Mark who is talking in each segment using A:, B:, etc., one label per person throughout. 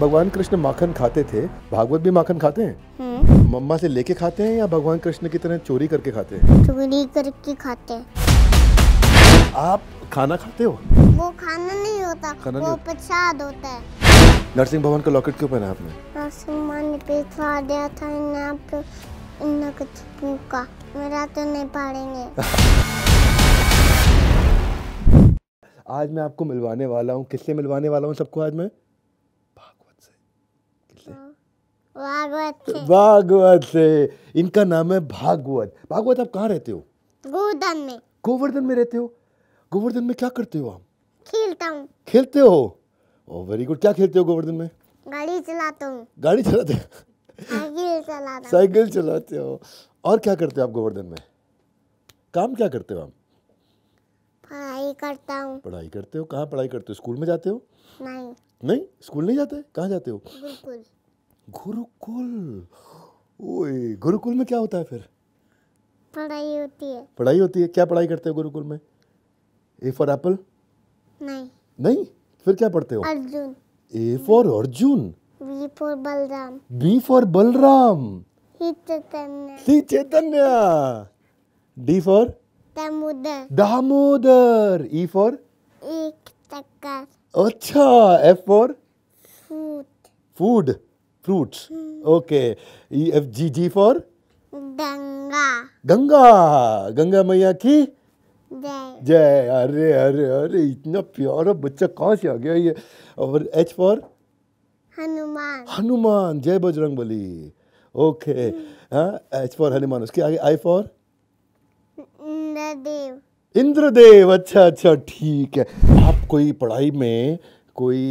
A: भगवान कृष्ण माखन खाते थे भागवत भी माखन खाते हैं हम्म। मम्मा से लेके खाते हैं या भगवान कृष्ण की तरह चोरी करके खाते हैं
B: चोरी करके खाते हैं
A: आप खाना खाते हो
B: वो खाना नहीं होता खाना वो प्रसाद होता
A: है नरसिंह भगवान का लॉकेट क्यों पहना आपने
B: नरसिंह भगवान ने पिछवा दिया था इन्हें कुछ फूका मेरा तो नहीं पाड़ेंगे
A: आज मैं आपको मिलवाने वाला हूँ किससे मिलवाने वाला हूँ सबको आज मैं
B: भागवत से
A: भागवत से इनका नाम है भागवत भागवत आप कहाँ रहते हो
B: गोवर्धन में
A: गोवर्धन में रहते हो गोवर्धन में क्या करते हो आप खेलता हूँ खेलते हो ओ वेरी गुड क्या खेलते हो गोवर्धन में
B: गाड़ी चलाता हूँ गाड़ी चलाते साइकिल साइकिल
A: चलाते हो और क्या करते हो आप गोवर्धन में काम क्या करते हो आप
B: पढ़ाई करता हूँ
A: पढ़ाई करते हो कहाँ पढ़ाई करते हो स्कूल में जाते हो नहीं नहीं स्कूल नहीं जाते कहाँ जाते हो गुरुकुल गुरुकुल ओए गुरुकुल में क्या होता है फिर
B: पढ़ाई होती है
A: पढ़ाई होती है क्या पढ़ाई करते हो गुरुकुल में ए फॉर एप्पल नहीं नहीं फिर क्या पढ़ते हो Arjun A for Arjun
B: B for Balram
A: B for Balram
B: C Chaitanya
A: C Chaitanya D for
B: Damodar
A: Damodar E e for
B: एक चक्कर
A: अच्छा F for food food fruits. Mm. Okay. E F G G for
B: Ganga
A: Ganga Ganga मैया की जय जय अरे अरे अरे इतना प्यारा बच्चा कहाँ से आ गया ये और एच फॉर
B: हनुमान
A: हनुमान जय Bajrang Bali okay H for Hanuman उसके आगे आई फॉर
B: इंद्रदेव
A: इंद्रदेव अच्छा अच्छा ठीक है आप कोई पढ़ाई में कोई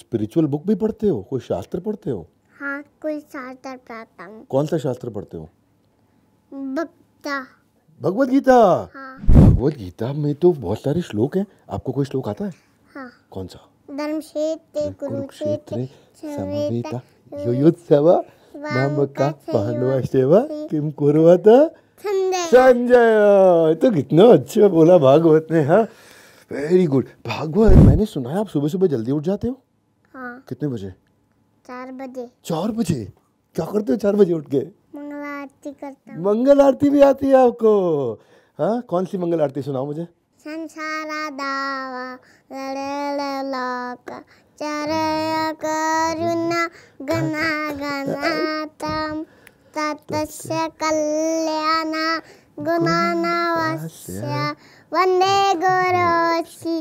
A: स्पिरिचुअल बुक भी पढ़ते हो कोई शास्त्र पढ़ते हो
B: हाँ कोई शास्त्र पढ़ता हूँ
A: कौन सा शास्त्र पढ़ते हो भगवत गीता भगवत गीता हाँ। में तो बहुत सारे श्लोक हैं आपको कोई श्लोक आता है हाँ। कौन सा
B: कुरुक्षेत्र
A: संजय तो कितना अच्छा बोला भागवत ने हाँ वेरी गुड भागवत मैंने सुना है आप सुबह सुबह जल्दी उठ जाते हो हाँ। कितने बजे चार बजे चार बजे क्या करते हो चार बजे उठ के
B: मंगल आरती करता
A: मंगल आरती भी आती है आपको हाँ कौन सी मंगल आरती सुनाओ मुझे
B: संसारा दावा लड़े लाका चरय करुणा गना गना तम तत्स्य कल्याणा गुणानावस्य वन्दे गुरोऽसि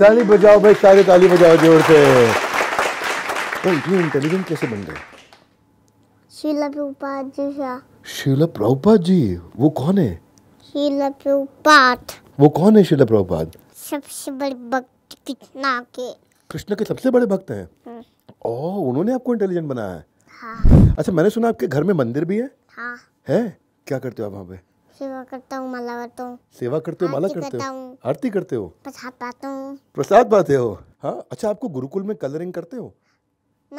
A: ताली बजाओ भाई सारे ताली बजाओ जोर से तो इतनी इंटेलिजेंट कैसे बन गए
B: शीला प्रभुपाद जी
A: शीला प्रभुपाद जी वो कौन है
B: शीला प्रभुपाद
A: वो कौन है शीला प्रभुपाद
B: सबसे बड़े भक्त कृष्णा के
A: कृष्ण के सबसे बड़े भक्त हैं हम्म। ओह उन्होंने आपको इंटेलिजेंट बनाया है हाँ। अच्छा मैंने सुना आपके घर में मंदिर भी है हाँ। है क्या करते हो आप वहाँ पे
B: सेवा करता हूँ माला करता हूँ
A: सेवा करते हो माला करते हो आरती करते हो
B: प्रसाद पाता हूँ
A: प्रसाद पाते हो हाँ अच्छा आपको गुरुकुल में कलरिंग करते हो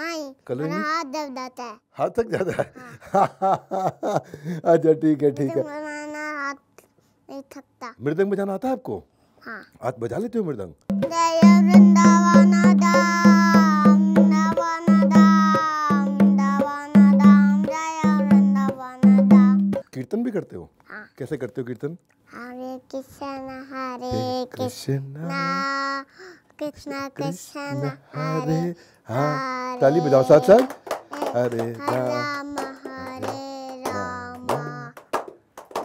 B: नहीं कलरिंग हाथ दर्द जाता है
A: हाथ तक जाता है हाँ। अच्छा ठीक है ठीक है हाथ
B: नहीं थकता
A: मृदंग बजाना आता है आपको हाँ। हाथ बजा लेते हो मृदंग कीर्तन भी करते हो हाँ। कैसे करते हो कीर्तन हरे कृष्ण हरे कृष्ण
B: कृष्ण कृष्ण
A: हरे हाँ ताली बजाओ साथ साथ हरे राम हरे राम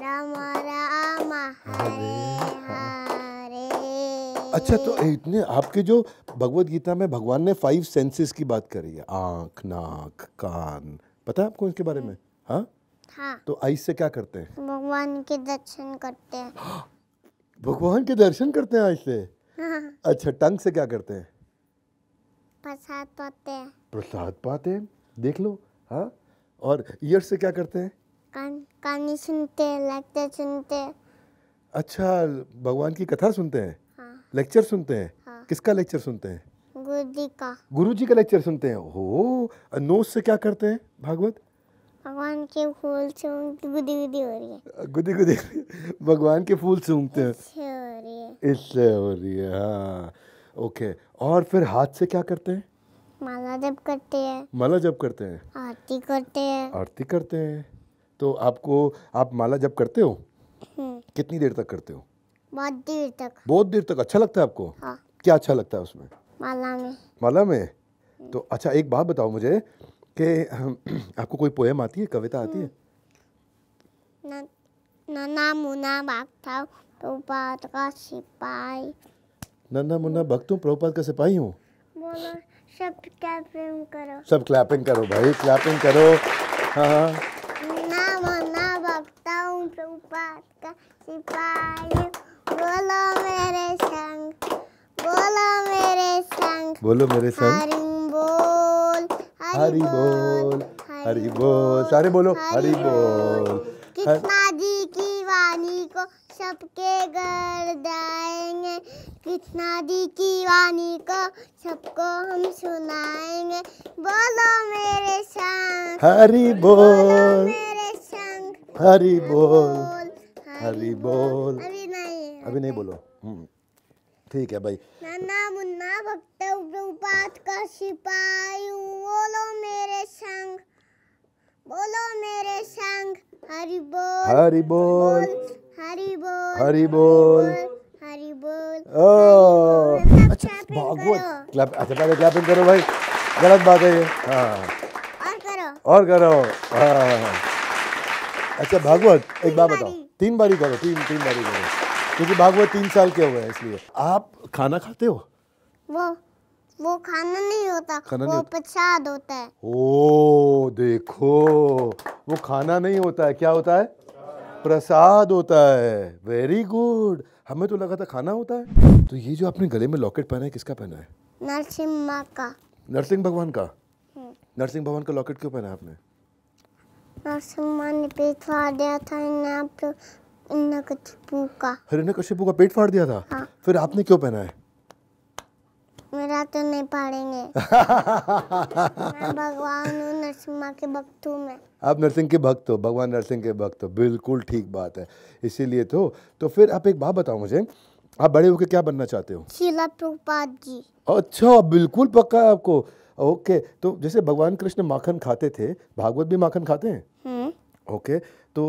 A: राम राम हरे हरे अच्छा तो इतने आपके जो भगवत गीता में भगवान ने फाइव सेंसेस की बात करी है आंख नाक कान पता है आपको इसके बारे में हाँ हाँ। तो आइस से क्या करते हैं
B: भगवान के दर्शन करते हैं
A: भगवान के दर्शन करते हैं आइस से
B: हाँ। अच्छा
A: टंग से क्या करते हैं
B: प्रसाद पाते हैं
A: प्रसाद पाते हैं देख लो हाँ और ईयर से क्या करते हैं
B: कान कहानी सुनते हैं लेक्चर सुनते हैं
A: अच्छा भगवान की कथा सुनते हैं हाँ। लेक्चर सुनते हैं हाँ। किसका लेक्चर सुनते हैं
B: गुरु जी का
A: गुरु जी का लेक्चर सुनते हैं हो नोज से क्या करते हैं भागवत
B: भगवान के फूल गुदी गुदी हो रही है
A: गुदी गुदी भगवान के फूल सूंघते हैं इससे हो रही है इससे हो रही है हाँ ओके और फिर हाथ से क्या करते हैं
B: माला जब करते हैं
A: माला जब करते हैं
B: आरती करते हैं
A: आरती करते हैं तो आपको आप माला जब करते हो हम्म। कितनी देर तक करते हो
B: बहुत देर तक
A: बहुत देर तक अच्छा लगता है आपको हाँ। क्या अच्छा लगता है उसमें माला में माला में तो अच्छा एक बात बताओ मुझे कि आपको कोई पोएम आती है कविता आती है
B: नन्ना मुन्ना प्रभुपाद का सिपाही
A: मुन्ना भक्त हूँ प्रभुपाद का सिपाही हूँ
B: सब क्लैपिंग
A: करो सब क्लैपिंग करो भाई क्लैपिंग करो हाँ हाँ हूँ प्रभुपाद का सिपाही बोलो मेरे संग बोलो मेरे संग बोलो मेरे संग हरी बोल हरि बोल सारे बोलो हरि बोल कृष्णा
B: जी की वाणी को सबके घर जाएंगे कृष्णा जी की वाणी को सबको हम सुनाएंगे बोलो मेरे शंख हरी बोल मेरे शंख हरी बोल हरी बोल अभी नहीं
A: अभी नहीं बोलो हम्म। ठीक है भाई नन्ना
B: मुन्ना भक्त उपात का सिपाही बोलो मेरे संग बोलो मेरे संग हरि बोल हरि बोल हरि बोल हरि बोल हरि बोल
A: अच्छा, अच्छा, अच्छा भागवत क्लब अच्छा पहले क्लैपिंग करो भाई गलत बात है ये हाँ और करो हाँ अच्छा भागवत एक बात बताओ तीन बारी करो तीन तीन बारी करो क्योंकि भागवत तीन साल के हुए हैं इसलिए आप खाना खाते हो
B: वो वो खाना नहीं होता खाना वो प्रसाद होता है
A: ओ देखो वो खाना नहीं होता है क्या होता है प्रसाद होता है वेरी गुड हमें तो लगा था खाना होता है तो ये जो आपने गले में लॉकेट पहना है किसका पहना है
B: नरसिंह माँ का
A: नरसिंह भगवान का हम्म। नरसिंह भगवान का लॉकेट क्यों पहना है आपने
B: नरसिंह माँ ने पिछवा दिया था आप का
A: हरिना कश्यपू का पेट फाड़ दिया था हाँ। फिर आपने क्यों पहना है
B: मेरा तो नहीं पाड़ेंगे भगवान हूँ नरसिम्हा के भक्त हूँ मैं
A: आप नरसिंह के भक्त हो भगवान नरसिंह के भक्त हो बिल्कुल ठीक बात है इसीलिए तो तो फिर आप एक बात बताओ मुझे आप बड़े होकर क्या बनना चाहते हो
B: शिला प्रभुपाद जी
A: अच्छा बिल्कुल पक्का है आपको ओके तो जैसे भगवान कृष्ण माखन खाते थे भागवत भी माखन खाते हैं हम्म। Okay okay. तो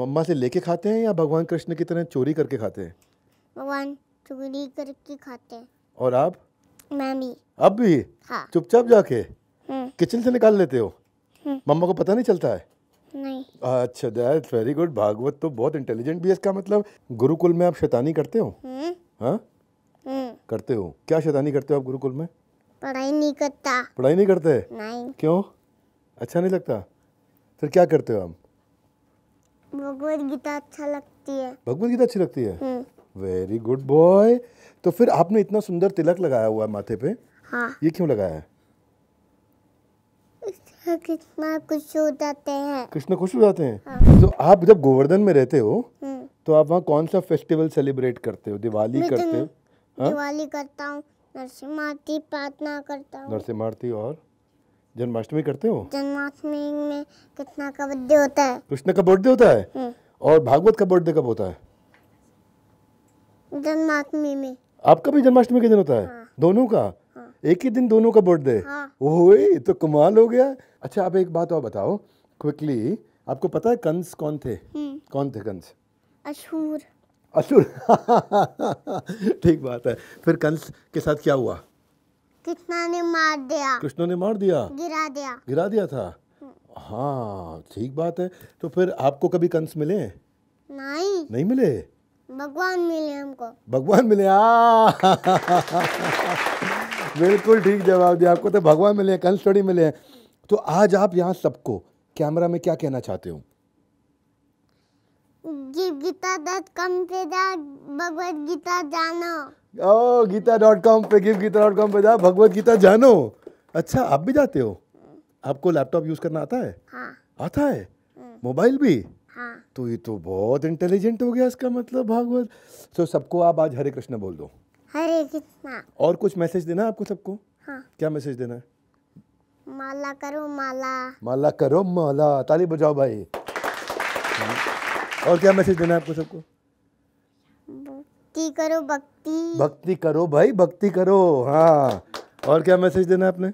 A: मम्मा से लेके खाते हैं या भगवान कृष्ण की तरह चोरी करके खाते हैं
B: भगवान चोरी करके खाते हैं और आप मैं भी
A: अब भी हाँ। चुपचाप जाके
B: हम्म।
A: किचन से निकाल लेते हो हम्म। मम्मा को पता नहीं चलता है नहीं अच्छा दैट वेरी गुड भागवत तो बहुत इंटेलिजेंट भी है इसका मतलब गुरुकुल में आप शैतानी करते हो हम्म। हाँ करते हो क्या शैतानी करते हो आप गुरुकुल में
B: पढ़ाई नहीं करता
A: पढ़ाई नहीं करते नहीं क्यों अच्छा नहीं लगता फिर क्या करते हो आप
B: भगवत गीता अच्छा लगती है
A: भगवत गीता अच्छी लगती है वेरी गुड बॉय तो फिर आपने इतना सुंदर तिलक लगाया हुआ है माथे पे हाँ ये क्यों लगाया है
B: कृष्णा खुश हो जाते हैं कृष्ण खुश हो जाते हैं हाँ। तो
A: आप जब गोवर्धन में रहते हो हम्म। तो आप वहाँ कौन सा फेस्टिवल सेलिब्रेट करते हो दिवाली तो करते हो दिवाली
B: हाँ? करता हूँ नरसिंह आरती प्रार्थना करता हूँ
A: नरसिंह आरती और जन्माष्टमी करते हो
B: जन्माष्टमी में कृष्ण का बर्थडे होता है
A: कृष्ण का बर्थडे होता है हम्म। और भागवत का बर्थडे कब होता है
B: जन्माष्टमी में
A: आपका भी जन्माष्टमी के दिन होता है हाँ। दोनों का हाँ। एक ही दिन दोनों का बर्थडे हाँ। तो कमाल हो गया अच्छा आप एक बात और बताओ क्विकली आपको पता है कंस कौन थे हम्म। कौन थे कंस अशूर असुर ठीक बात है फिर कंस के साथ क्या हुआ
B: कृष्णा ने मार दिया
A: कृष्णा ने मार दिया गिरा दिया गिरा दिया था हाँ ठीक बात है तो फिर आपको कभी कंस मिले
B: नहीं नहीं मिले भगवान मिले हमको
A: भगवान मिले आ बिल्कुल ठीक जवाब दिया आपको तो भगवान मिले कंस थोड़ी मिले हैं तो आज आप यहाँ सबको कैमरा में क्या कहना चाहते हो
B: गीता दत्त कम से भगवत गीता जानो
A: ओ गीता डॉट कॉम पे गिव गीता डॉट कॉम पे जाओ भगवत गीता जानो अच्छा आप भी जाते हो आपको लैपटॉप यूज करना आता है हाँ। आता है हम्म। मोबाइल भी हाँ। तो ये तो बहुत इंटेलिजेंट हो गया इसका मतलब भागवत सो so, सबको आप आज हरे कृष्ण बोल दो
B: हरे कृष्णा
A: और कुछ मैसेज देना आपको सबको हाँ। क्या मैसेज देना है
B: माला करो माला
A: माला करो माला ताली बजाओ भाई और क्या मैसेज देना है आपको सबको
B: भक्ति करो भक्ति
A: भक्ति करो भाई भक्ति करो हाँ और क्या मैसेज देना है आपने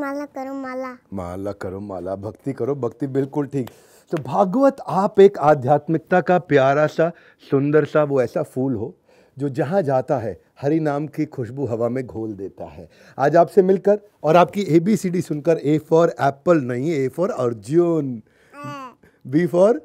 B: माला करो माला
A: माला करो माला भक्ति करो भक्ति बिल्कुल ठीक तो भागवत आप एक आध्यात्मिकता का प्यारा सा सुंदर सा वो ऐसा फूल हो जो जहाँ जाता है हरि नाम की खुशबू हवा में घोल देता है आज आपसे मिलकर और आपकी ए बी सी डी सुनकर ए फॉर एप्पल नहीं ए फॉर अर्जुन बी हाँ। फॉर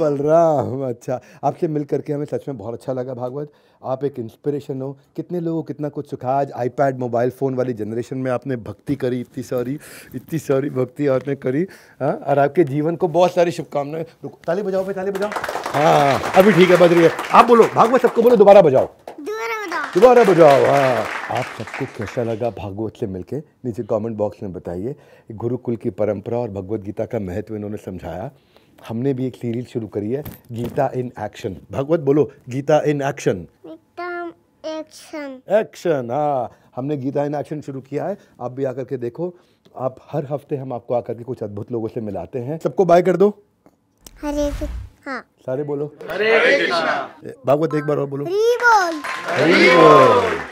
A: बलराम अच्छा आपसे मिल करके हमें सच में बहुत अच्छा लगा भागवत आप एक इंस्पिरेशन हो कितने लोगों कितना कुछ सुखा आज आईपैड मोबाइल फ़ोन वाली जनरेशन में आपने भक्ति करी इतनी सारी इतनी सारी भक्ति आपने करी हाँ और आपके जीवन को बहुत सारी शुभकामनाएं ताली बजाओ भाई ताली बजाओ हाँ अभी ठीक है बज रही है आप बोलो भागवत सबको बोलो दोबारा बजाओ दोबारा बजाओ हाँ आप सबको कैसा लगा भागवत से मिलके नीचे कमेंट बॉक्स में बताइए गुरुकुल की परंपरा और भगवत गीता का महत्व इन्होंने समझाया हमने भी एक सीरीज शुरू करी है गीता इन एक्शन भगवत बोलो Gita in action
B: action
A: action हाँ हमने गीता इन एक्शन शुरू किया है आप भी आकर के देखो आप हर हफ्ते हम आपको आकर के कुछ अद्भुत लोगों से मिलाते हैं सबको बाय कर दो
B: हरे हाँ। सारे बोलो हरे कृष्णा
A: भागवत एक बार और बोलो
B: हरी बोल
A: हरी बोल